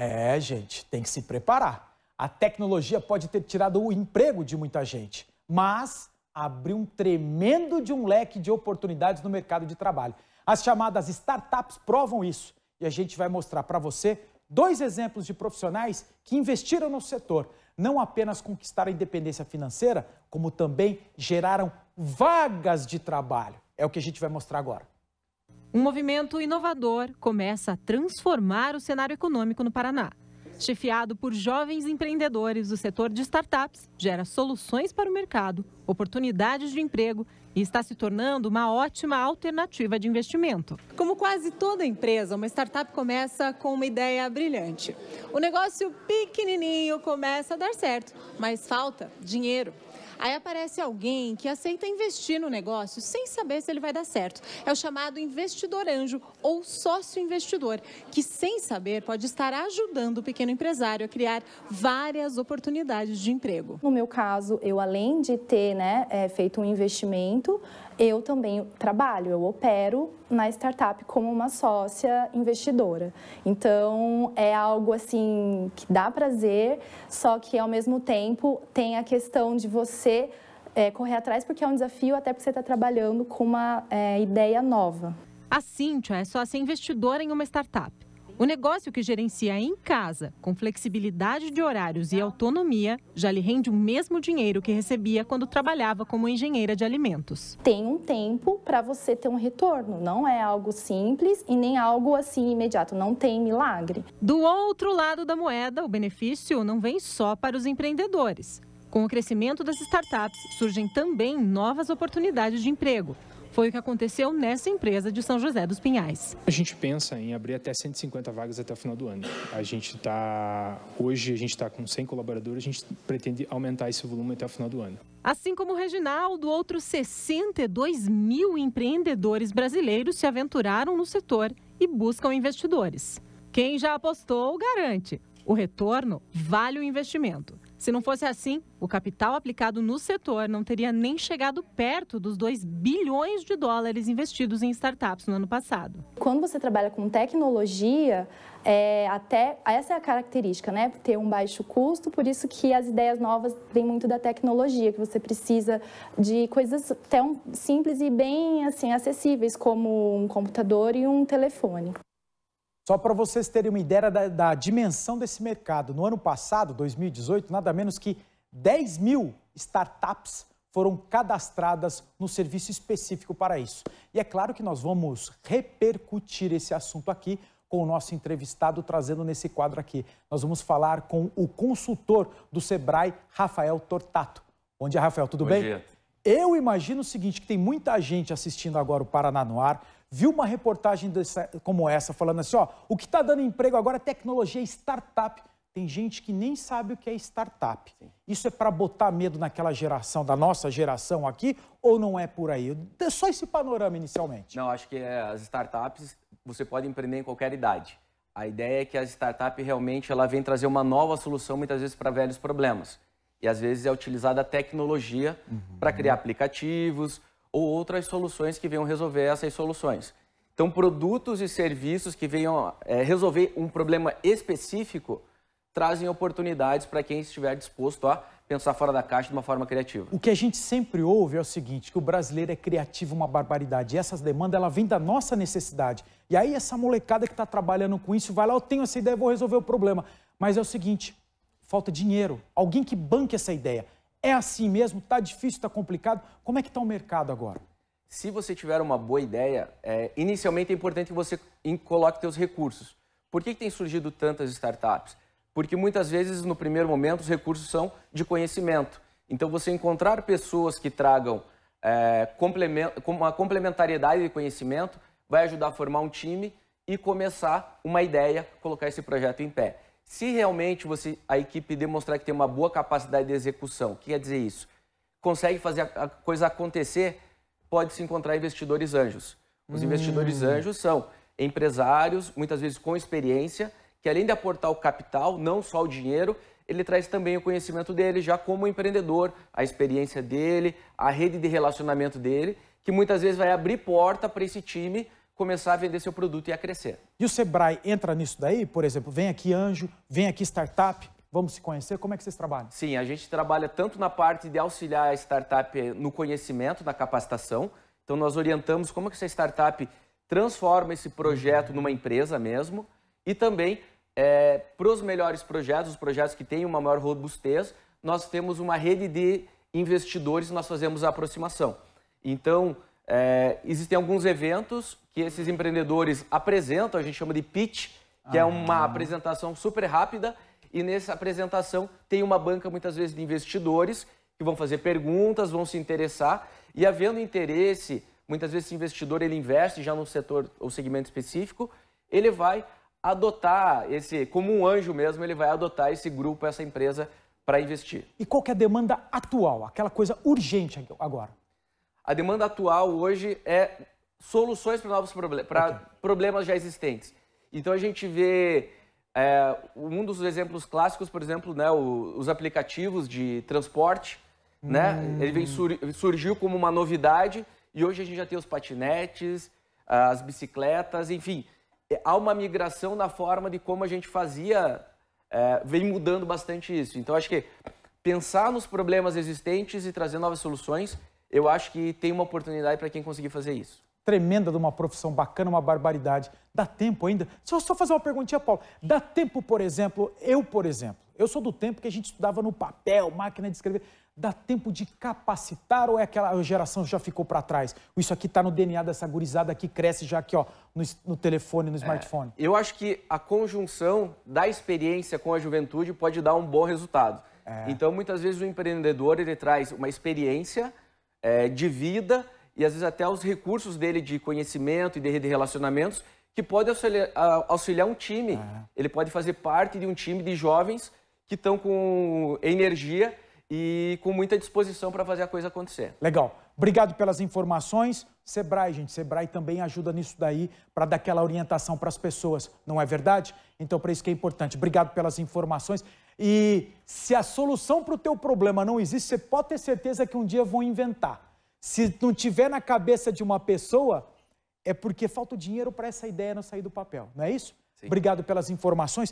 É, gente, tem que se preparar. A tecnologia pode ter tirado o emprego de muita gente, mas abriu um tremendo de um leque de oportunidades no mercado de trabalho. As chamadas startups provam isso. E a gente vai mostrar para você dois exemplos de profissionais que investiram no setor, não apenas conquistaram a independência financeira, como também geraram vagas de trabalho. É o que a gente vai mostrar agora. Um movimento inovador começa a transformar o cenário econômico no Paraná. Chefiado por jovens empreendedores, o setor de startups gera soluções para o mercado, oportunidades de emprego e está se tornando uma ótima alternativa de investimento. Como quase toda empresa, uma startup começa com uma ideia brilhante. O negócio pequenininho começa a dar certo, mas falta dinheiro. Aí aparece alguém que aceita investir no negócio sem saber se ele vai dar certo. É o chamado investidor anjo ou sócio investidor, que sem saber pode estar ajudando o pequeno empresário a criar várias oportunidades de emprego. No meu caso, eu além de ter né, é, feito um investimento, eu também trabalho, eu opero na startup como uma sócia investidora. Então, é algo assim que dá prazer, só que ao mesmo tempo tem a questão de você é, correr atrás, porque é um desafio, até porque você está trabalhando com uma é, ideia nova. A Cíntia é sócia investidora em uma startup. O negócio que gerencia em casa, com flexibilidade de horários e autonomia, já lhe rende o mesmo dinheiro que recebia quando trabalhava como engenheira de alimentos. Tem um tempo para você ter um retorno, não é algo simples e nem algo assim imediato, não tem milagre. Do outro lado da moeda, o benefício não vem só para os empreendedores. Com o crescimento das startups, surgem também novas oportunidades de emprego. Foi o que aconteceu nessa empresa de São José dos Pinhais. A gente pensa em abrir até 150 vagas até o final do ano. A gente está hoje a gente está com 100 colaboradores, a gente pretende aumentar esse volume até o final do ano. Assim como o Reginaldo, outros 62 mil empreendedores brasileiros se aventuraram no setor e buscam investidores. Quem já apostou garante. O retorno vale o investimento. Se não fosse assim, o capital aplicado no setor não teria nem chegado perto dos 2 bilhões de dólares investidos em startups no ano passado. Quando você trabalha com tecnologia, é, até essa é a característica, né? Ter um baixo custo, por isso que as ideias novas vêm muito da tecnologia, que você precisa de coisas tão simples e bem assim acessíveis como um computador e um telefone. Só para vocês terem uma ideia da, da, dimensão desse mercado, no ano passado, 2018, nada menos que 10 mil startups foram cadastradas no serviço específico para isso. E é claro que nós vamos repercutir esse assunto aqui com o nosso entrevistado, trazendo nesse quadro aqui. Nós vamos falar com o consultor do Sebrae, Rafael Tortato. Bom dia, Rafael, tudo Bom bem? Bom dia. Eu imagino o seguinte, que tem muita gente assistindo agora o Paraná no Ar, viu uma reportagem dessa, como essa falando assim, ó, o que está dando emprego agora é tecnologia startup. Tem gente que nem sabe o que é startup. Sim. Isso é para botar medo naquela geração, da nossa geração aqui, ou não é por aí? Só esse panorama inicialmente. Não, acho que eh, as startups você pode empreender em qualquer idade. A ideia é que a startup realmente ela vem trazer uma nova solução, muitas vezes, para velhos problemas. E às vezes é utilizada a tecnologia uhum. para criar aplicativos, ou outras soluções que venham resolver essas soluções. Então, produtos e serviços que venham é, resolver um problema específico trazem oportunidades para quem estiver disposto a pensar fora da caixa de uma forma criativa. O que a gente sempre ouve é o seguinte, que o brasileiro é criativo uma barbaridade. E essas demandas, ela vem da nossa necessidade. E aí essa molecada que está trabalhando com isso vai lá, eu tenho essa ideia, vou resolver o problema. Mas é o seguinte, falta dinheiro. Alguém que banque essa ideia. É assim mesmo? Está difícil, está complicado? Como é que está o mercado agora? Se você tiver uma boa ideia, é, inicialmente é importante que você coloque seus recursos. Por que, que tem surgido tantas startups? Porque muitas vezes, no primeiro momento, os recursos são de conhecimento. Então, você encontrar pessoas que tragam é, complement uma complementariedade de conhecimento vai ajudar a formar um time e começar uma ideia, colocar esse projeto em pé. Se realmente você, a equipe demonstrar que tem uma boa capacidade de execução, o que quer dizer isso? Consegue fazer a coisa acontecer, pode se encontrar investidores anjos. Os hum. investidores anjos são empresários, muitas vezes com experiência, que além de aportar o capital, não só o dinheiro, ele traz também o conhecimento dele já como empreendedor, a experiência dele, a rede de relacionamento dele, que muitas vezes vai abrir porta para esse time começar a vender seu produto e a crescer. E o Sebrae entra nisso daí? Por exemplo, vem aqui anjo, vem aqui startup, vamos se conhecer. Como é que vocês trabalham? Sim, a gente trabalha tanto na parte de auxiliar a startup eh, no conhecimento, na capacitação. Então, nós orientamos como é que essa startup transforma esse projeto numa empresa mesmo e também é, eh, para os melhores projetos, os projetos que têm uma maior robustez, nós temos uma rede de investidores, nós fazemos a aproximação. Então, é, existem alguns eventos que esses empreendedores apresentam, a gente chama de pitch, que ah, é uma ah. apresentação super rápida, e nessa apresentação tem uma banca, muitas vezes, de investidores que vão fazer perguntas, vão se interessar, e havendo interesse, muitas vezes esse investidor ele investe já num setor ou segmento específico, ele vai adotar esse, como um anjo mesmo, ele vai adotar esse grupo, essa empresa para investir. E qual é a demanda atual, aquela coisa urgente agora? A demanda atual hoje é soluções para novos problemas, para okay. problemas já existentes. Então a gente vê é, um dos exemplos clássicos, por exemplo, né, o, os aplicativos de transporte, né? hum. né? Ele vem sur surgiu como uma novidade e hoje a gente já tem os patinetes, as bicicletas, enfim, é, há uma migração na forma de como a gente fazia, é, vem mudando bastante isso. Então acho que pensar nos problemas existentes e trazer novas soluções eu acho que tem uma oportunidade para quem conseguir fazer isso. Tremenda de uma profissão bacana, uma barbaridade. Dá tempo ainda? Só, só fazer uma perguntinha, Paulo. Dá tempo, por exemplo, eu, por exemplo, eu sou do tempo que a gente estudava no papel, máquina de escrever. Dá tempo de capacitar ou é aquela geração já ficou para trás? Isso aqui está no DNA dessa gurizada que cresce já aqui, ó, no, no telefone, no é, smartphone. É, eu acho que a conjunção da experiência com a juventude pode dar um bom resultado. É. Então, muitas vezes o empreendedor ele traz uma experiência é, de vida e às vezes até os recursos dele de conhecimento e de relacionamentos que pode auxiliar, auxiliar um time. É. Ele pode fazer parte de um time de jovens que estão com energia e com muita disposição para fazer a coisa acontecer. Legal. Obrigado pelas informações. Sebrae, gente, Sebrae também ajuda nisso daí para dar aquela orientação para as pessoas, não é verdade? Então, para isso que é importante. Obrigado pelas informações. E se a solução para o teu problema não existe, você pode ter certeza que um dia vão inventar. Se não tiver na cabeça de uma pessoa, é porque falta o dinheiro para essa ideia não sair do papel, não é isso? Sim. Obrigado pelas informações.